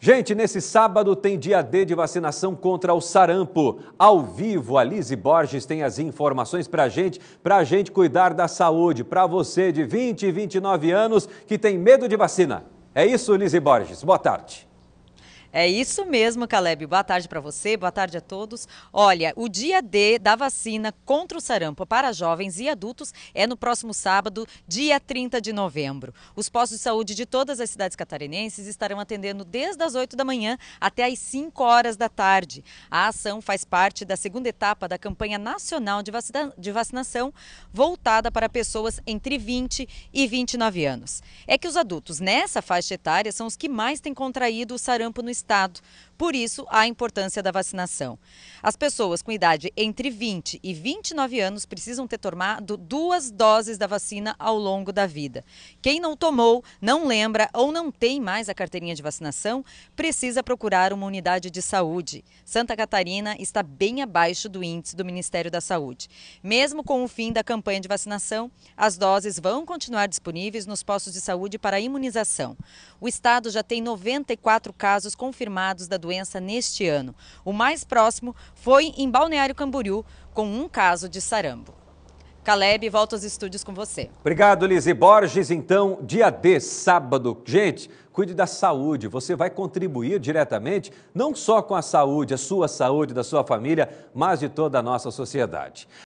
Gente, nesse sábado tem dia D de vacinação contra o sarampo. Ao vivo, a Lise Borges tem as informações para gente, para a gente cuidar da saúde, para você de 20 e 29 anos que tem medo de vacina. É isso, Lise Borges. Boa tarde. É isso mesmo, Caleb. Boa tarde para você, boa tarde a todos. Olha, o dia D da vacina contra o sarampo para jovens e adultos é no próximo sábado, dia 30 de novembro. Os postos de saúde de todas as cidades catarinenses estarão atendendo desde as 8 da manhã até as 5 horas da tarde. A ação faz parte da segunda etapa da campanha nacional de, vacina, de vacinação voltada para pessoas entre 20 e 29 anos. É que os adultos nessa faixa etária são os que mais têm contraído o sarampo no Estado por isso, a importância da vacinação. As pessoas com idade entre 20 e 29 anos precisam ter tomado duas doses da vacina ao longo da vida. Quem não tomou, não lembra ou não tem mais a carteirinha de vacinação, precisa procurar uma unidade de saúde. Santa Catarina está bem abaixo do índice do Ministério da Saúde. Mesmo com o fim da campanha de vacinação, as doses vão continuar disponíveis nos postos de saúde para imunização. O estado já tem 94 casos confirmados da doença doença neste ano. O mais próximo foi em Balneário Camboriú, com um caso de sarampo. Caleb, volta aos estúdios com você. Obrigado, Lizzy Borges. Então, dia D, sábado. Gente, cuide da saúde. Você vai contribuir diretamente não só com a saúde, a sua saúde, da sua família, mas de toda a nossa sociedade.